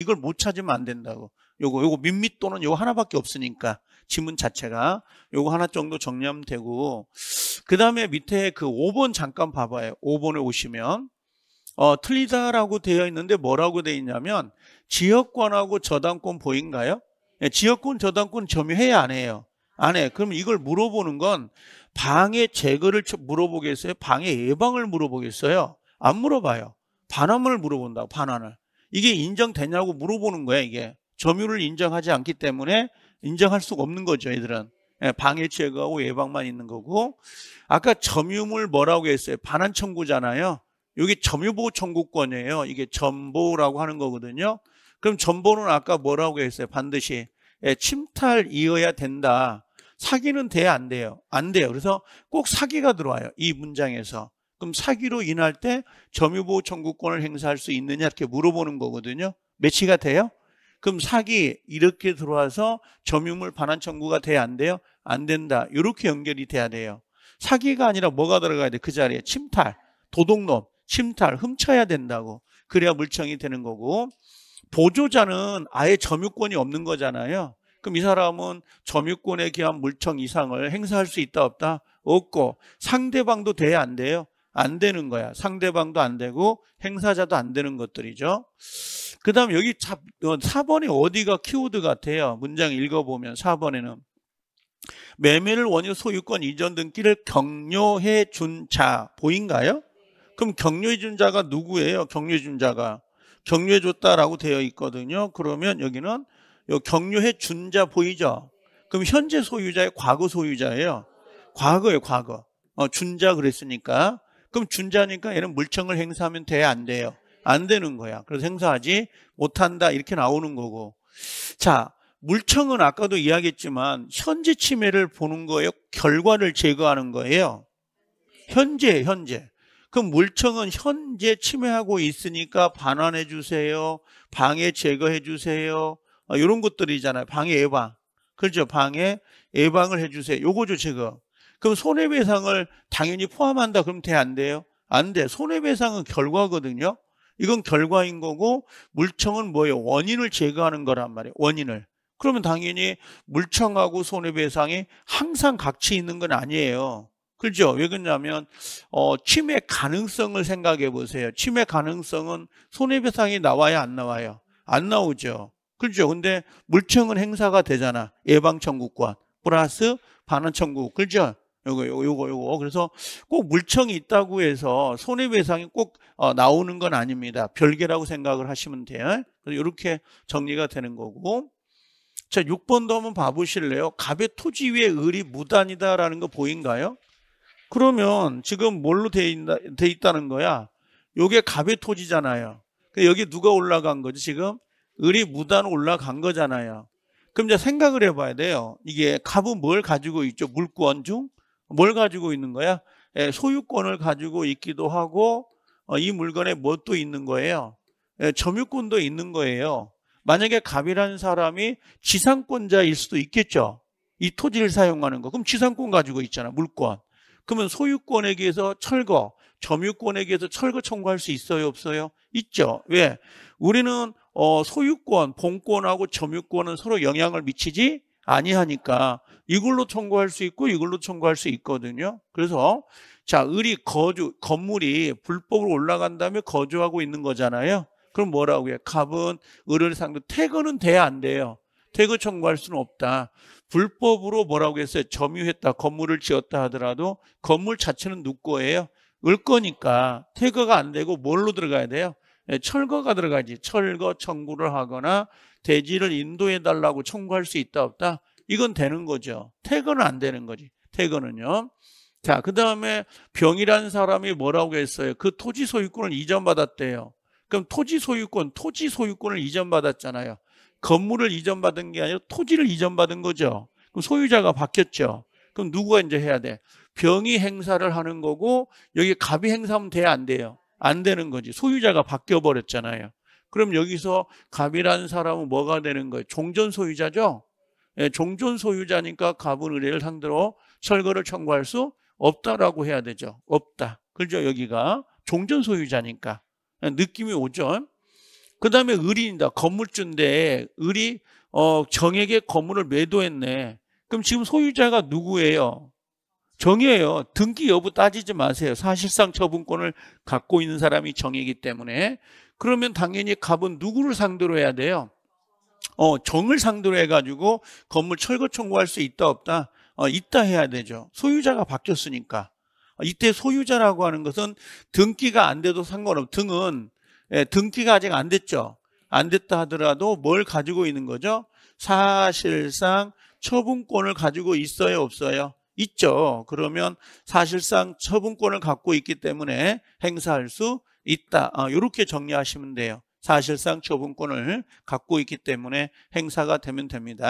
이걸 못 찾으면 안 된다고. 요거 요거 밋밋 또는 요거 하나밖에 없으니까 지문 자체가 요거 하나 정도 정리하면 되고 그다음에 밑에 그 5번 잠깐 봐 봐요. 5번에 오시면 어 틀리다라고 되어 있는데 뭐라고 되어 있냐면 지역권하고 저당권 보인가요? 네, 지역권 저당권 점유해야 안 해요. 안 해. 그럼 이걸 물어보는 건 방해 제거를 물어보겠어요? 방해 예방을 물어보겠어요? 안 물어봐요. 반환을 물어본다고 반환을. 이게 인정되냐고 물어보는 거야 이게 점유를 인정하지 않기 때문에 인정할 수가 없는 거죠 얘들은 예, 방해 제거하고 예방만 있는 거고 아까 점유물 뭐라고 했어요 반환 청구잖아요 이게 점유보호 청구권이에요 이게 점보라고 하는 거거든요 그럼 점보는 아까 뭐라고 했어요 반드시 예, 침탈 이어야 된다 사기는 돼야 안 돼요 안 돼요 그래서 꼭 사기가 들어와요 이 문장에서 그럼 사기로 인할 때 점유보호 청구권을 행사할 수 있느냐 이렇게 물어보는 거거든요. 매치가 돼요? 그럼 사기 이렇게 들어와서 점유물 반환 청구가 돼야 안 돼요? 안 된다. 이렇게 연결이 돼야 돼요. 사기가 아니라 뭐가 들어가야 돼? 그 자리에 침탈, 도둑놈, 침탈, 훔쳐야 된다고. 그래야 물청이 되는 거고 보조자는 아예 점유권이 없는 거잖아요. 그럼 이 사람은 점유권에 기한 물청 이상을 행사할 수 있다 없다? 없고 상대방도 돼야 안 돼요. 안 되는 거야. 상대방도 안 되고 행사자도 안 되는 것들이죠. 그 다음 여기 4번이 어, 어디가 키워드 같아요. 문장 읽어보면 4번에는 매매를 원유 소유권 이전 등기를 격려해 준 자 보인가요? 그럼 격려해 준 자가 누구예요? 격려해 준 자가 격려해 줬다라고 되어 있거든요. 그러면 여기는 격려해 준 자 보이죠? 그럼 현재 소유자의 과거 소유자예요. 과거예요, 과거. 어, 준 자 그랬으니까 그럼 준자니까 얘는 물청을 행사하면 돼? 안 돼요? 안 되는 거야. 그래서 행사하지 못한다. 이렇게 나오는 거고. 자, 물청은 아까도 이야기했지만 현재 침해를 보는 거예요. 결과를 제거하는 거예요. 현재, 현재. 그럼 물청은 현재 침해하고 있으니까 반환해 주세요. 방해 제거해 주세요. 이런 어, 것들이잖아요. 방해 예방. 그렇죠. 방해 예방을 해 주세요. 요거죠, 지금. 그럼 손해배상을 당연히 포함한다 그럼 돼안 돼요? 안 돼. 손해배상은 결과거든요. 이건 결과인 거고 물청은 뭐예요? 원인을 제거하는 거란 말이에요. 원인을. 그러면 당연히 물청하고 손해배상이 항상 같이 있는 건 아니에요. 그렇죠? 왜 그러냐면 어, 침해 가능성을 생각해 보세요. 침해 가능성은 손해배상이 나와야 안 나와요? 안 나오죠. 그렇죠? 근데 물청은 행사가 되잖아. 예방청구권 플러스 반환청구. 그렇죠? 요거 요거 요거 그래서 꼭 물청이 있다고 해서 손해배상이 꼭 어, 나오는 건 아닙니다 별개라고 생각을 하시면 돼요 그래서 이렇게 정리가 되는 거고 자 6번도 한번 봐보실래요 갑의 토지 위에 을이 무단이다라는 거 보인가요 그러면 지금 뭘로 돼, 있나, 돼 있다는 거야 요게 갑의 토지잖아요 그러니까 여기 누가 올라간 거지 지금 을이 무단 올라간 거잖아요 그럼 이제 생각을 해봐야 돼요. 이게 갑은 뭘 가지고 있죠? 물권 중뭘 가지고 있는 거야? 예, 소유권을 가지고 있기도 하고 어, 이 물건에 뭣도 있는 거예요. 예, 점유권도 있는 거예요. 만약에 갑이라는 사람이 지상권자일 수도 있겠죠. 이 토지를 사용하는 거. 그럼 지상권 가지고 있잖아. 물권. 그러면 소유권에 의해서 철거, 점유권에 의해서 철거 청구할 수 있어요, 없어요? 있죠. 왜? 우리는 어, 소유권, 본권하고 점유권은 서로 영향을 미치지 아니하니까 이걸로 청구할 수 있고 이걸로 청구할 수 있거든요. 그래서 자, 을이 거주 건물이 불법으로 올라간 다음 거주하고 있는 거잖아요. 그럼 뭐라고 해? 요 갑은 을을 상대 퇴거는 돼야 안 돼요. 퇴거 청구할 수는 없다. 불법으로 뭐라고 했어요? 점유했다. 건물을 지었다 하더라도 건물 자체는 누 거예요? 을 거니까 퇴거가 안 되고 뭘로 들어가야 돼요? 예, 철거가 들어가지. 철거 청구를 하거나 대지를 인도해 달라고 청구할 수 있다 없다. 이건 되는 거죠. 퇴거는안 되는 거지. 퇴거는요 자, 그 다음에 병이라는 사람이 뭐라고 했어요? 그 토지 소유권을 이전받았대요. 그럼 토지 소유권, 토지 소유권을 이전받았잖아요. 건물을 이전받은 게 아니라 토지를 이전받은 거죠. 그럼 소유자가 바뀌었죠. 그럼 누구가 이제 해야 돼? 병이 행사를 하는 거고 여기 갑이 행사하면 돼? 안 돼요? 안 되는 거지. 소유자가 바뀌어버렸잖아요. 그럼 여기서 갑이라는 사람은 뭐가 되는 거예요? 종전 소유자죠? 예, 종전 소유자니까 가분 의뢰를 상대로 철거를 청구할 수 없다라고 해야 되죠. 없다. 그죠? 여기가 종전 소유자니까 예, 느낌이 오죠. 그 다음에 을이다 건물주인데 을이 어, 정에게 건물을 매도했네. 그럼 지금 소유자가 누구예요? 정이에요. 등기 여부 따지지 마세요. 사실상 처분권을 갖고 있는 사람이 정이기 때문에 그러면 당연히 갑은 누구를 상대로 해야 돼요? 어, 정을 상대로 해가지고 건물 철거 청구할 수 있다 없다 어, 있다 해야 되죠. 소유자가 바뀌었으니까 어, 이때 소유자라고 하는 것은 등기가 안 돼도 상관없. 등은 예, 등기가 아직 안 됐죠. 안 됐다 하더라도 뭘 가지고 있는 거죠? 사실상 처분권을 가지고 있어요, 없어요? 있죠. 그러면 사실상 처분권을 갖고 있기 때문에 행사할 수 있다. 이렇게 어, 정리하시면 돼요. 사실상 처분권을 갖고 있기 때문에 행사가 되면 됩니다.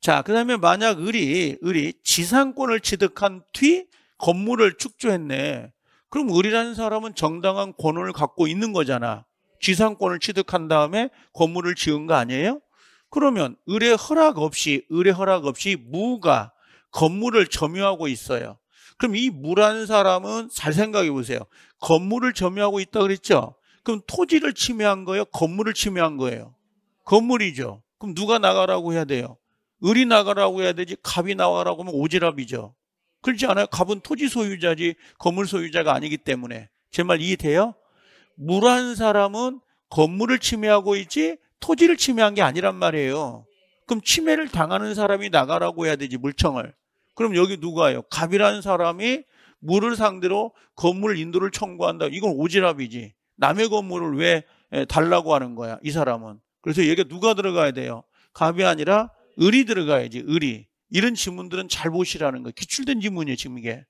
자, 그 다음에 만약 을이, 을이 지상권을 취득한 뒤 건물을 축조했네. 그럼 을이라는 사람은 정당한 권한을 갖고 있는 거잖아. 지상권을 취득한 다음에 건물을 지은 거 아니에요? 그러면 을의 허락 없이, 을의 허락 없이 무가 건물을 점유하고 있어요. 그럼 이 무라는 사람은 잘 생각해 보세요. 건물을 점유하고 있다 그랬죠? 그럼 토지를 침해한 거예요? 건물을 침해한 거예요? 건물이죠. 그럼 누가 나가라고 해야 돼요? 을이 나가라고 해야 되지 갑이 나가라고 하면 오지랖이죠. 그렇지 않아요? 갑은 토지 소유자지 건물 소유자가 아니기 때문에 제 말 이해돼요? 물 한 사람은 건물을 침해하고 있지 토지를 침해한 게 아니란 말이에요. 그럼 침해를 당하는 사람이 나가라고 해야 되지 물청을. 그럼 여기 누가요? 갑이라는 사람이 물을 상대로 건물 인도를 청구한다. 이건 오지랖이지. 남의 건물을 왜 달라고 하는 거야? 이 사람은. 그래서 여기 누가 들어가야 돼요? 갑이 아니라 을이 들어가야지, 을이. 이런 지문들은 잘 보시라는 거. 예요 기출된 지문이에요, 지금 이게.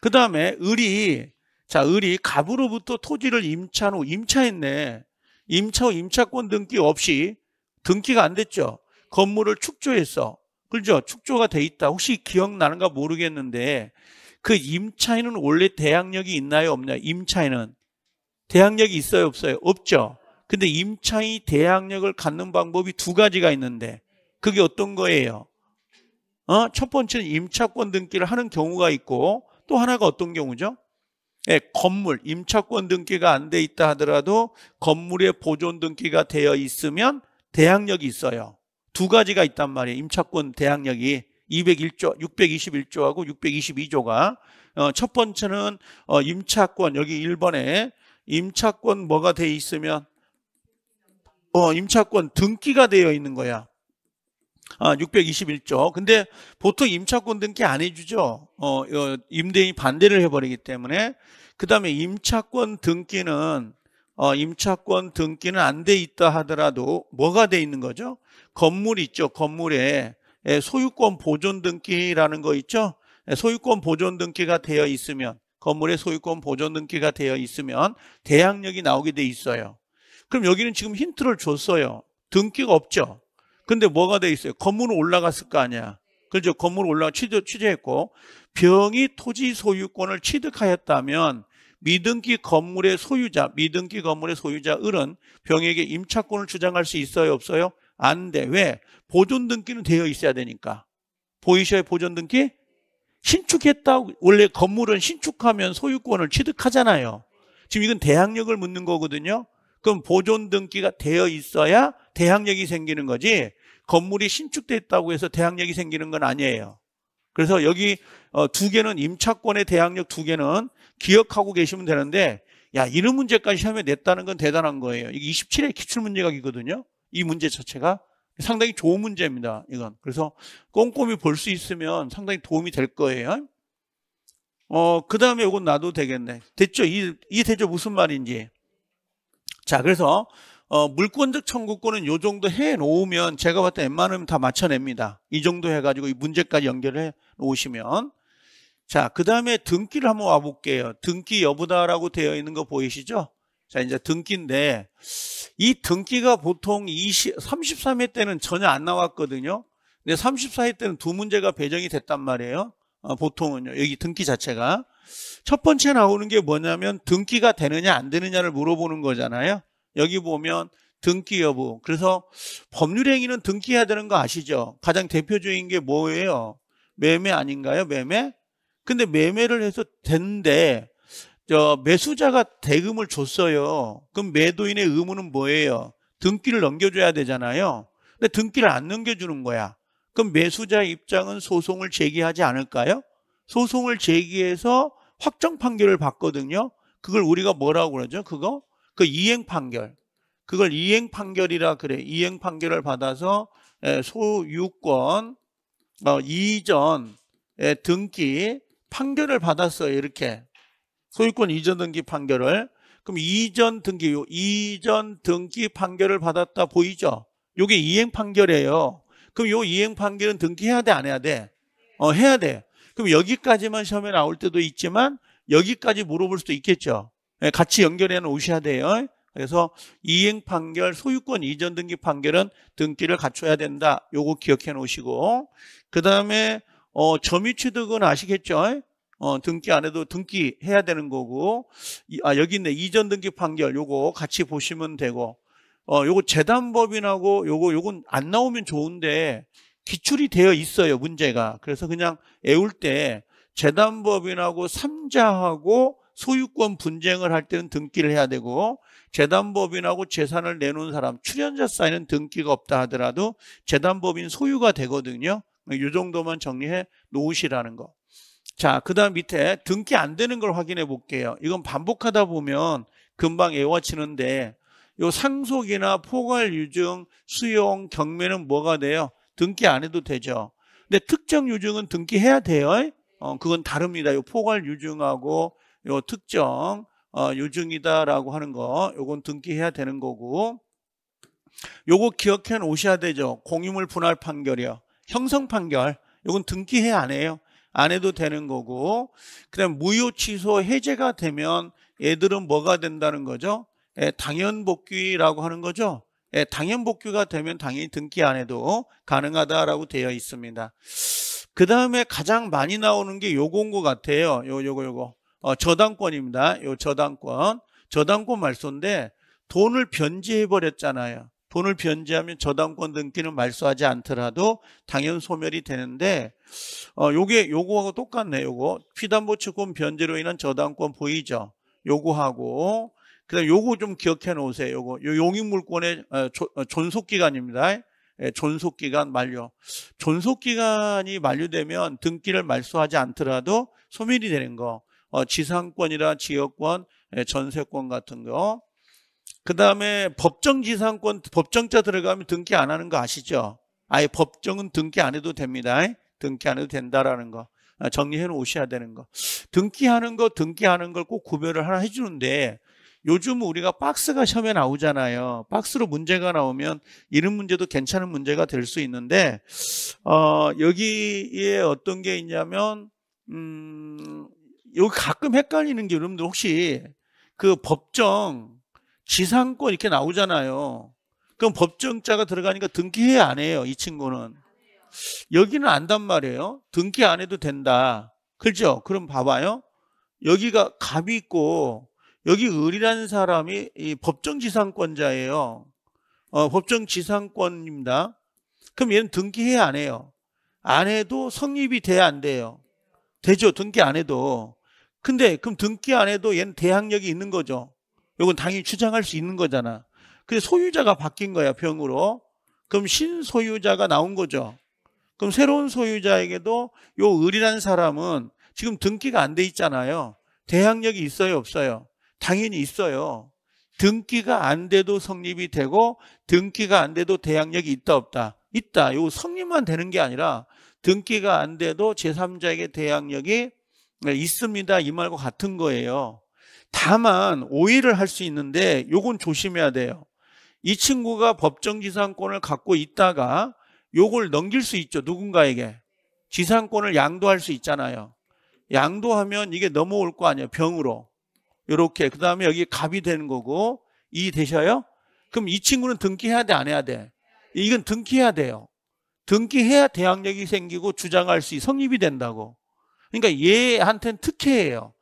그 다음에 을이, 자, 을이 갑으로부터 토지를 임차한 후, 임차했네. 임차 후 임차권 등기 없이 등기가 안 됐죠. 건물을 축조했어. 그죠? 축조가 돼 있다. 혹시 기억나는가 모르겠는데 그 임차인은 원래 대항력이 있나요? 없나요? 임차인은 대항력이 있어요, 없어요? 없죠. 근데 임차인이 대항력을 갖는 방법이 두 가지가 있는데 그게 어떤 거예요? 어? 첫 번째는 임차권 등기를 하는 경우가 있고 또 하나가 어떤 경우죠? 예, 건물, 임차권 등기가 안 돼 있다 하더라도 건물에 보존 등기가 되어 있으면 대항력이 있어요. 두 가지가 있단 말이에요. 임차권 대항력이 201조, 621조하고 622조가 어, 첫 번째는 어, 임차권 여기 1번에 임차권 뭐가 돼 있으면 어 임차권 등기가 되어 있는 거야. 아, 621조. 근데 보통 임차권 등기 안 해주죠. 어, 어 임대인이 반대를 해버리기 때문에. 그 다음에 임차권 등기는, 어, 임차권 등기는 안 돼 있다 하더라도 뭐가 돼 있는 거죠? 건물 있죠. 건물에 예, 소유권 보존 등기라는 거 있죠. 예, 소유권 보존 등기가 되어 있으면 건물의 소유권 보존 등기가 되어 있으면 대항력이 나오게 돼 있어요. 그럼 여기는 지금 힌트를 줬어요. 등기가 없죠. 근데 뭐가 돼 있어요? 건물은 올라갔을 거 아니야. 그죠 건물 올라가 취재, 취재했고 병이 토지 소유권을 취득하였다면 미등기 건물의 소유자, 미등기 건물의 소유자 을은 병에게 임차권을 주장할 수 있어요, 없어요? 안 돼. 왜? 보존 등기는 되어 있어야 되니까. 보이셔의 보존 등기 신축했다고 원래 건물은 신축하면 소유권을 취득하잖아요. 지금 이건 대항력을 묻는 거거든요. 그럼 보존 등기가 되어 있어야 대항력이 생기는 거지 건물이 신축됐다고 해서 대항력이 생기는 건 아니에요. 그래서 여기 어, 두 개는 임차권의 대항력 두 개는 기억하고 계시면 되는데 야 이런 문제까지 시험에 냈다는 건 대단한 거예요. 이게 2 7회 기출문제각이거든요. 이 문제 자체가 상당히 좋은 문제입니다. 이건. 그래서 꼼꼼히 볼 수 있으면 상당히 도움이 될 거예요. 어, 그 다음에 이건 놔도 되겠네. 됐죠? 이, 이 대죠 무슨 말인지. 자, 그래서, 어, 물권적 청구권은 요 정도 해 놓으면 제가 봤을 때 웬만하면 다 맞춰냅니다. 이 정도 해가지고 이 문제까지 연결해 놓으시면. 자, 그 다음에 등기를 한번 와볼게요. 등기 여부다라고 되어 있는 거 보이시죠? 자, 이제 등기인데 이 등기가 보통 20, 33회 때는 전혀 안 나왔거든요. 근데 34회 때는 두 문제가 배정이 됐단 말이에요. 어, 보통은요. 여기 등기 자체가. 첫 번째 나오는 게 뭐냐면 등기가 되느냐 안 되느냐를 물어보는 거잖아요. 여기 보면 등기 여부. 그래서 법률행위는 등기해야 되는 거 아시죠? 가장 대표적인 게 뭐예요? 매매 아닌가요? 매매? 근데 매매를 해서 된데 저 매수자가 대금을 줬어요. 그럼 매도인의 의무는 뭐예요? 등기를 넘겨줘야 되잖아요. 근데 등기를 안 넘겨주는 거야. 그럼 매수자 입장은 소송을 제기하지 않을까요? 소송을 제기해서 확정 판결을 받거든요. 그걸 우리가 뭐라고 그러죠? 그거? 그 이행 판결. 그걸 이행 판결이라 그래. 이행 판결을 받아서 예, 소유권 어, 뭐 이전 등기 판결을 받았어요. 이렇게. 소유권 이전 등기 판결을 그럼 이전 등기 이전 등기 판결을 받았다 보이죠? 요게 이행 판결이에요. 그럼 요 이행 판결은 등기해야 돼 안 해야 돼? 어 해야 돼. 그럼 여기까지만 시험에 나올 때도 있지만 여기까지 물어볼 수도 있겠죠. 예, 같이 연결해 놓으셔야 돼요. 그래서 이행 판결, 소유권 이전 등기 판결은 등기를 갖춰야 된다. 요거 기억해 놓으시고 그 다음에 어, 점유취득은 아시겠죠? 어, 등기 안 해도 등기 해야 되는 거고 이, 아 여기 있네 이전 등기 판결 요거 같이 보시면 되고 어 요거 재단법인하고 요거 요건 안 나오면 좋은데 기출이 되어 있어요 문제가 그래서 그냥 애울 때 재단법인하고 삼자하고 소유권 분쟁을 할 때는 등기를 해야 되고 재단법인하고 재산을 내놓은 사람 출연자 사인은 등기가 없다 하더라도 재단법인 소유가 되거든요 이 정도만 정리해 놓으시라는 거 자, 그 다음 밑에 등기 안 되는 걸 확인해 볼게요. 이건 반복하다 보면 금방 애워치는데 요 상속이나 포괄 유증, 수용, 경매는 뭐가 돼요? 등기 안 해도 되죠. 근데 특정 유증은 등기해야 돼요. 어, 그건 다릅니다. 요 포괄 유증하고 요 특정 어, 유증이다라고 하는 거 요건 등기해야 되는 거고 요거 기억해 놓으셔야 되죠. 공유물 분할 판결이요. 형성 판결 요건 등기해 야안 해요. 안 해도 되는 거고 그다음 무효 취소 해제가 되면 애들은 뭐가 된다는 거죠? 예, 당연 복귀라고 하는 거죠. 예, 당연 복귀가 되면 당연히 등기 안 해도 가능하다라고 되어 있습니다. 그 다음에 가장 많이 나오는 게 요건 것 같아요. 요, 요거, 요거. 어, 저당권입니다. 요 저당권. 저당권 말소인데 돈을 변제해버렸잖아요. 돈을 변제하면 저당권 등기는 말소하지 않더라도 당연 소멸이 되는데 어 요게 요거하고 똑같네 요거 피담보 채권 변제로 인한 저당권 보이죠 요거하고 그다음 요거 좀 기억해 놓으세요 요거 요 용익물권의 어, 어, 존속 기간입니다 예, 존속 기간 만료 존속 기간이 만료되면 등기를 말소하지 않더라도 소멸이 되는 거 어, 지상권이나 지역권 예, 전세권 같은 거그 다음에 법정지상권, 법정자 들어가면 등기 안 하는 거 아시죠? 아예 법정은 등기 안 해도 됩니다. 등기 안 해도 된다라는 거. 아, 정리해 놓으셔야 되는 거. 등기하는 거, 등기하는 걸 꼭 구별을 하나 해주는데 요즘 우리가 박스가 시험에 나오잖아요. 박스로 문제가 나오면 이런 문제도 괜찮은 문제가 될 수 있는데 어, 여기에 어떤 게 있냐면 음, 여기 가끔 헷갈리는 게 여러분들 혹시 그 법정 지상권 이렇게 나오잖아요. 그럼 법정자가 들어가니까 등기해 야안 해요. 이 친구는. 여기는 안단 말이에요. 등기 안 해도 된다. 그렇죠? 그럼 봐봐요. 여기가 갑이 있고 여기 을이라는 사람이 법정지상권자예요. 어, 법정지상권입니다. 그럼 얘는 등기해 야안 해요. 안 해도 성립이 돼야 안 돼요. 되죠. 등기 안 해도. 근데 그럼 등기 안 해도 얘는 대항력이 있는 거죠. 이건 당연히 주장할 수 있는 거잖아. 근데 소유자가 바뀐 거야, 병으로. 그럼 신소유자가 나온 거죠. 그럼 새로운 소유자에게도 요 을이라는 사람은 지금 등기가 안 돼 있잖아요. 대항력이 있어요, 없어요? 당연히 있어요. 등기가 안 돼도 성립이 되고 등기가 안 돼도 대항력이 있다 없다. 있다. 요 성립만 되는 게 아니라 등기가 안 돼도 제3자에게 대항력이 있습니다. 이 말과 같은 거예요. 다만 오해를 할 수 있는데 요건 조심해야 돼요. 이 친구가 법정지상권을 갖고 있다가 요걸 넘길 수 있죠. 누군가에게. 지상권을 양도할 수 있잖아요. 양도하면 이게 넘어올 거 아니에요. 병으로. 요렇게. 그 다음에 여기 갑이 되는 거고 이해되셔요? 그럼 이 친구는 등기해야 돼? 안 해야 돼? 이건 등기해야 돼요. 등기해야 대항력이 생기고 주장할 수 성립이 된다고. 그러니까 얘한테는 특혜예요.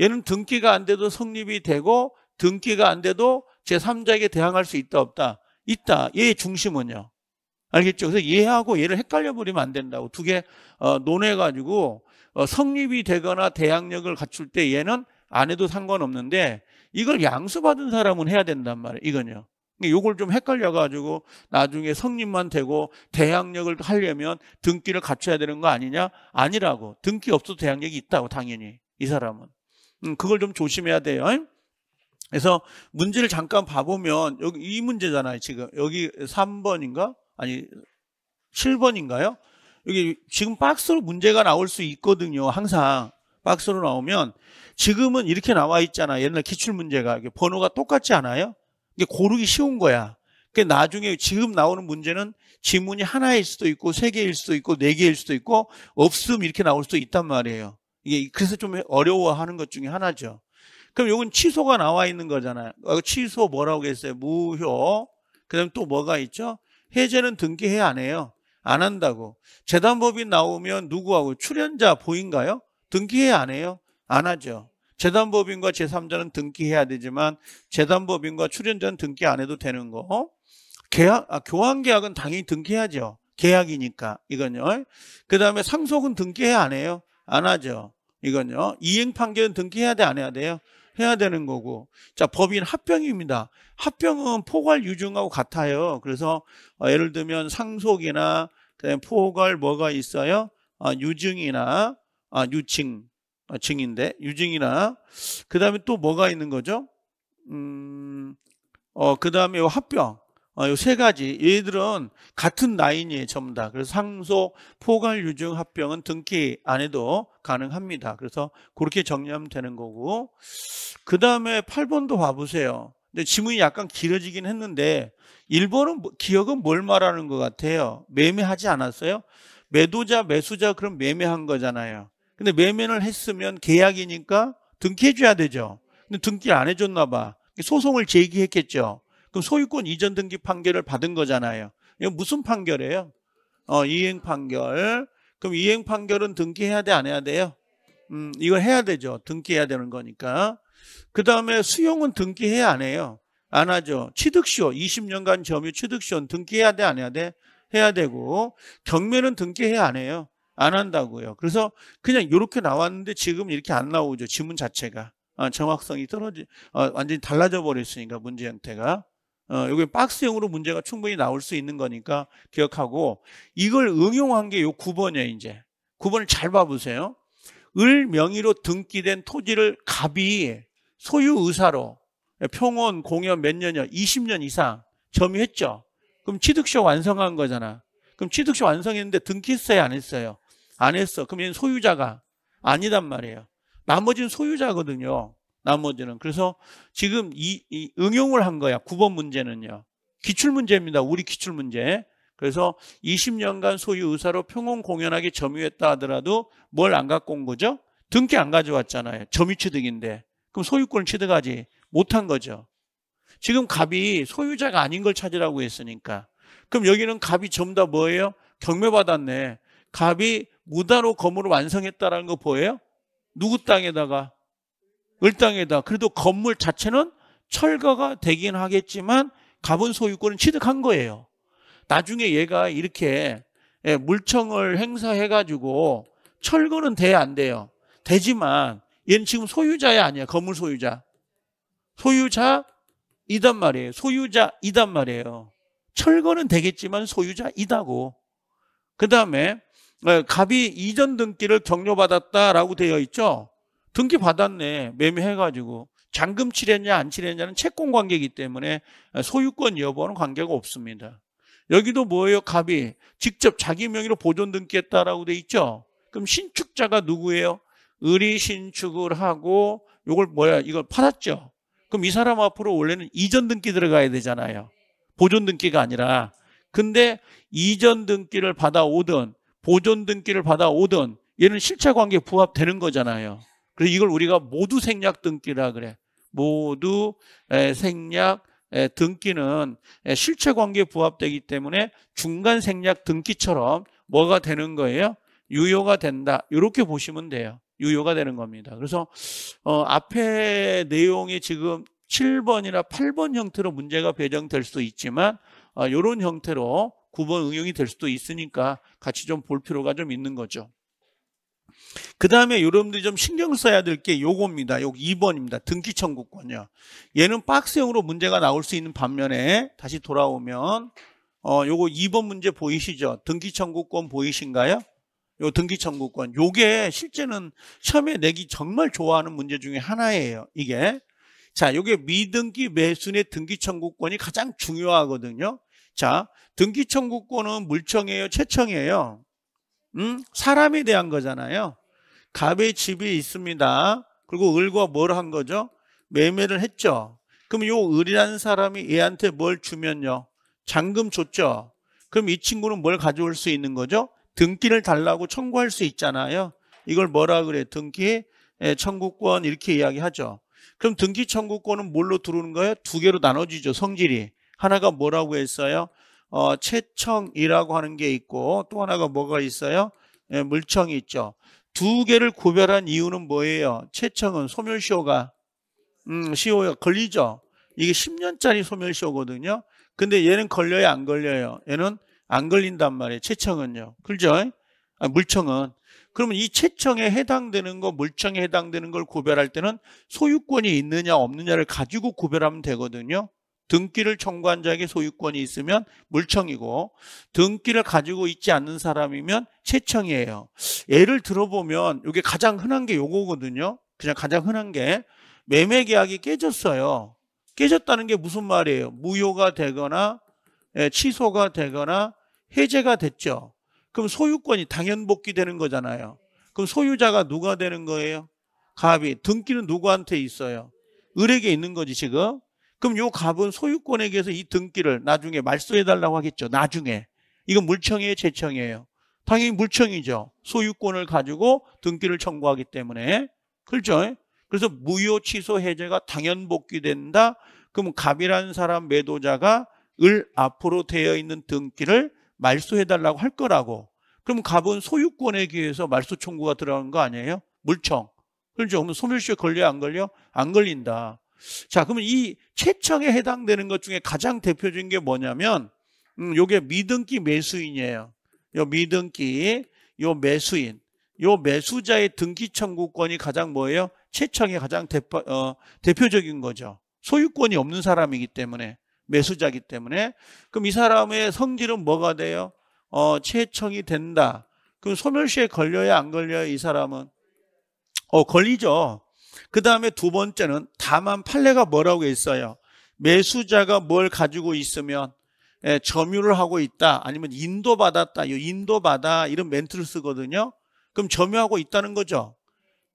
얘는 등기가 안 돼도 성립이 되고 등기가 안 돼도 제3자에게 대항할 수 있다 없다 있다 얘의 중심은요 알겠죠 그래서 얘하고 얘를 헷갈려 버리면 안 된다고 두개 어, 논해 가지고 어, 성립이 되거나 대항력을 갖출 때 얘는 안 해도 상관없는데 이걸 양수받은 사람은 해야 된단 말이에요 이건요 이걸좀 그러니까 헷갈려 가지고 나중에 성립만 되고 대항력을 하려면 등기를 갖춰야 되는 거 아니냐 아니라고 등기 없어도 대항력이 있다고 당연히 이 사람은 음, 그걸 좀 조심해야 돼요. 그래서 문제를 잠깐 봐보면 여기 이 문제잖아요. 지금 여기 3번인가? 아니 7번인가요? 여기 지금 박스로 문제가 나올 수 있거든요. 항상 박스로 나오면 지금은 이렇게 나와 있잖아. 옛날 기출문제가 번호가 똑같지 않아요? 이게 고르기 쉬운 거야. 그 나중에 지금 나오는 문제는 지문이 하나일 수도 있고 세 개일 수도 있고 네 개일 수도 있고 없음 이렇게 나올 수도 있단 말이에요. 이게 그래서 좀 어려워하는 것 중에 하나죠. 그럼 이건 취소가 나와 있는 거잖아요. 어, 취소 뭐라고 했어요? 무효. 그다음 또 뭐가 있죠? 해제는 등기해 안 해요. 안 한다고. 재단법인 나오면 누구하고 출연자 보인가요? 등기해 안 해요? 안 하죠. 재단법인과 제3자는 등기해야 되지만 재단법인과 출연자는 등기 안 해도 되는 거. 계약 아, 교환 계약은 당연히 등기해야죠. 계약이니까 이건요. 그다음에 상속은 등기해 안 해요? 안 하죠. 이건요. 이행 판결은 등기해야 돼, 안 해야 돼요? 해야 되는 거고. 자, 법인 합병입니다. 합병은 포괄 유증하고 같아요. 그래서 어, 예를 들면 상속이나 포괄 뭐가 있어요? 아, 유증이나 아, 유칭 아, 증인데 유증이나 그 다음에 또 뭐가 있는 거죠? 음, 어, 그 다음에 합병 어, 요세 가지 얘들은 같은 라인이에요 전부 다 그래서 상속 포괄 유증 합병은 등기 안 해도 가능합니다. 그래서 그렇게 정리하면 되는 거고 그 다음에 8번도 봐보세요. 근데 지문이 약간 길어지긴 했는데 1번은 뭐, 기억은 뭘 말하는 것 같아요? 매매하지 않았어요? 매도자, 매수자 그럼 매매한 거잖아요. 근데 매매를 했으면 계약이니까 등기해줘야 되죠. 근데 등기를 안 해줬나 봐. 소송을 제기했겠죠. 그럼 소유권 이전 등기 판결을 받은 거잖아요. 이거 무슨 판결이에요? 어, 이행 판결. 그럼 이행 판결은 등기해야 돼, 안 해야 돼요? 음, 이걸 해야 되죠. 등기해야 되는 거니까. 그 다음에 수용은 등기해야 안 해요? 안 하죠. 취득시효, 20년간 점유 취득시효 등기해야 돼, 안 해야 돼? 해야 되고, 경매는 등기해야 안 해요? 안 한다고요. 그래서 그냥 이렇게 나왔는데 지금 이렇게 안 나오죠. 지문 자체가. 아, 정확성이 떨어지, 아, 완전히 달라져 버렸으니까, 문제 형태가. 어, 여기 박스형으로 문제가 충분히 나올 수 있는 거니까 기억하고 이걸 응용한 게 요 9번이에요, 이제. 9번을 잘 봐보세요. 을 명의로 등기된 토지를 갑이 소유 의사로 평온 공연 몇 년이요? 20년 이상 점유했죠. 그럼 취득시효 완성한 거잖아. 그럼 취득시효 완성했는데 등기했어요, 안 했어요? 안 했어. 그럼 얘는 소유자가 아니단 말이에요. 나머지는 소유자거든요. 나머지는. 그래서 지금 이, 이 응용을 한 거야. 9번 문제는요. 기출문제입니다. 우리 기출문제. 그래서 20년간 소유 의사로 평온 공연하게 점유했다 하더라도 뭘 안 갖고 온 거죠? 등기 안 가져왔잖아요. 점유 취득인데. 그럼 소유권 취득하지 못한 거죠. 지금 갑이 소유자가 아닌 걸 찾으라고 했으니까. 그럼 여기는 갑이 전부 다 뭐예요? 경매받았네. 갑이 무다로 검으로 완성했다라는 거 보여요? 누구 땅에다가? 을당에다 그래도 건물 자체는 철거가 되긴 하겠지만 가본 소유권을 취득한 거예요. 나중에 얘가 이렇게 예, 물청을 행사해가지고 철거는 돼야 안 돼요. 되지만 얘는 지금 소유자야 아니야. 건물 소유자. 소유자이단 말이에요. 소유자이단 말이에요. 철거는 되겠지만 소유자이다고. 그 다음에 어, 갑이 이전 등기를 격려받았다라고 되어 있죠. 등기 받았네. 매매해가지고. 잔금 치했냐안치했냐는 채권 관계이기 때문에 소유권 여부와는 관계가 없습니다. 여기도 뭐예요? 갑이 직접 자기 명의로 보존 등기했다라고 돼 있죠. 그럼 신축자가 누구예요? 을이 신축을 하고 이걸 뭐야? 이걸 팔았죠. 그럼 이 사람 앞으로 원래는 이전 등기 들어가야 되잖아요. 보존 등기가 아니라. 근데 이전 등기를 받아오든 보존 등기를 받아오든 얘는 실체 관계 부합되는 거잖아요. 그래서 이걸 우리가 모두 생략 등기라 그래. 모두 생략 등기는 실체 관계에 부합되기 때문에 중간 생략 등기처럼 뭐가 되는 거예요? 유효가 된다. 이렇게 보시면 돼요. 유효가 되는 겁니다. 그래서 어, 앞에 내용이 지금 7번이나 8번 형태로 문제가 배정될 수도 있지만 어, 이런 형태로 9번 응용이 될 수도 있으니까 같이 좀 볼 필요가 좀 있는 거죠. 그 다음에 여러분들이 좀 신경 써야 될 게 요겁니다. 요 2번입니다. 등기 청구권이요. 얘는 박스형으로 문제가 나올 수 있는 반면에 다시 돌아오면 어 요거 2번 문제 보이시죠? 등기 청구권 보이신가요? 요 등기 청구권. 요게 실제는 처음에 내기 정말 좋아하는 문제 중에 하나예요. 이게 자, 요게 미등기 매수의 등기 청구권이 가장 중요하거든요. 자, 등기 청구권은 물청이에요, 채청이에요. 음? 사람에 대한 거잖아요. 갑의 집이 있습니다. 그리고 을과 뭘 한 거죠? 매매를 했죠. 그럼 요 을이라는 사람이 얘한테 뭘 주면요? 잔금 줬죠. 그럼 이 친구는 뭘 가져올 수 있는 거죠? 등기를 달라고 청구할 수 있잖아요. 이걸 뭐라 그래? 등기 예, 청구권 이렇게 이야기하죠. 그럼 등기 청구권은 뭘로 들어오는 거예요? 두 개로 나눠지죠. 성질이. 하나가 뭐라고 했어요? 어, 채청이라고 하는 게 있고 또 하나가 뭐가 있어요? 예, 물청이 있죠. 두 개를 구별한 이유는 뭐예요? 채청은 소멸시효가 음, 시효가 걸리죠. 이게 10년짜리 소멸시효거든요. 근데 얘는 걸려요, 안 걸려요? 얘는 안 걸린단 말이에요. 채청은요. 그죠? 아, 물청은. 그러면 이 채청에 해당되는 거, 물청에 해당되는 걸 구별할 때는 소유권이 있느냐 없느냐를 가지고 구별하면 되거든요. 등기를 청구한 자에게 소유권이 있으면 물청이고 등기를 가지고 있지 않는 사람이면 채청이에요. 예를 들어보면 이게 가장 흔한 게 요거거든요. 그냥 가장 흔한 게 매매 계약이 깨졌어요. 깨졌다는 게 무슨 말이에요? 무효가 되거나 예, 취소가 되거나 해제가 됐죠. 그럼 소유권이 당연 복귀되는 거잖아요. 그럼 소유자가 누가 되는 거예요? 갑이 등기는 누구한테 있어요? 을에게 있는 거지 지금. 그럼 요 갑은 소유권에게서 이 등기를 나중에 말소해달라고 하겠죠. 나중에. 이건 물청이에요, 재청이에요? 당연히 물청이죠. 소유권을 가지고 등기를 청구하기 때문에. 그렇죠? 그래서 무효 취소 해제가 당연 복귀된다. 그럼 갑이라는 사람 매도자가 을 앞으로 되어 있는 등기를 말소해달라고 할 거라고. 그럼 갑은 소유권에 기해서 말소 청구가 들어간 거 아니에요? 물청. 그렇죠? 그럼 소멸시효 걸려 안 걸려? 안 걸린다. 자, 그러면 이 채청에 해당되는 것 중에 가장 대표적인 게 뭐냐면, 음, 요게 미등기 매수인이에요. 요 미등기, 요 매수인, 요 매수자의 등기 청구권이 가장 뭐예요? 채청이 가장 대표, 어, 대표적인 거죠. 소유권이 없는 사람이기 때문에, 매수자기 때문에. 그럼 이 사람의 성질은 뭐가 돼요? 어, 채청이 된다. 그럼 소멸시에 걸려야 안 걸려요, 이 사람은? 어, 걸리죠. 그 다음에 두 번째는 다만 판례가 뭐라고 있어요? 매수자가 뭘 가지고 있으면 예, 점유를 하고 있다 아니면 인도받았다 인도받아 이런 멘트를 쓰거든요 그럼 점유하고 있다는 거죠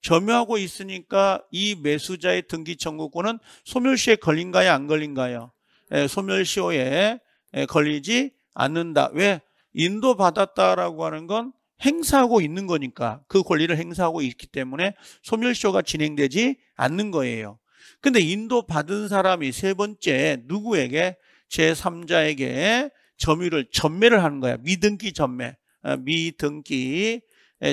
점유하고 있으니까 이 매수자의 등기 청구권은 소멸시에 걸린가요 안 걸린가요 예, 소멸시효에 예, 걸리지 않는다 왜? 인도받았다라고 하는 건 행사하고 있는 거니까 그 권리를 행사하고 있기 때문에 소멸시효가 진행되지 않는 거예요. 근데 인도 받은 사람이 세 번째 누구에게 제3자에게 점유를 전매를 하는 거야. 미등기 전매. 어, 미등기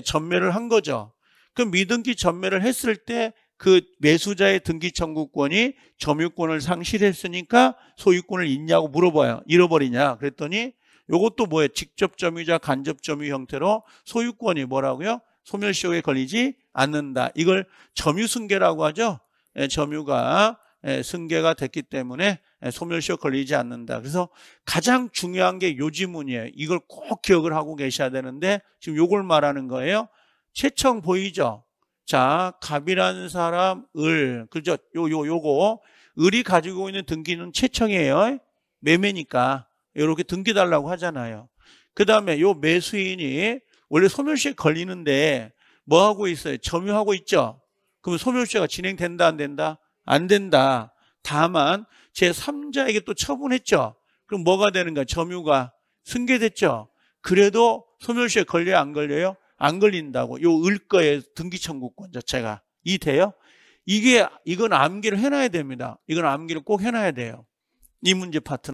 전매를 한 거죠. 그 미등기 전매를 했을 때 그 매수자의 등기 청구권이 점유권을 상실했으니까 소유권을 있냐고 물어봐요. 잃어버리냐? 그랬더니 요것도 뭐예요? 직접점유자 간접점유 형태로 소유권이 뭐라고요? 소멸시효에 걸리지 않는다. 이걸 점유승계라고 하죠. 예, 점유가 예, 승계가 됐기 때문에 예, 소멸시효 걸리지 않는다. 그래서 가장 중요한 게 요지문이에요. 이걸 꼭 기억을 하고 계셔야 되는데 지금 요걸 말하는 거예요. 채청 보이죠? 자, 갑이라는 사람, 을, 그죠? 요, 요, 요거. 을이 가지고 있는 등기는 채청이에요. 매매니까. 이렇게 등기달라고 하잖아요. 그 다음에 요 매수인이 원래 소멸시에 걸리는데 뭐 하고 있어요? 점유하고 있죠? 그러면 소멸시가 진행된다, 안 된다? 안 된다. 다만 제3자에게 또 처분했죠? 그럼 뭐가 되는가? 점유가 승계됐죠? 그래도 소멸시에 걸려요? 안 걸려요? 안 걸린다고. 요 을거의 등기청구권 자체가. 이 돼요? 이게, 이건 암기를 해놔야 됩니다. 이건 암기를 꼭 해놔야 돼요. 이 문제 파트는.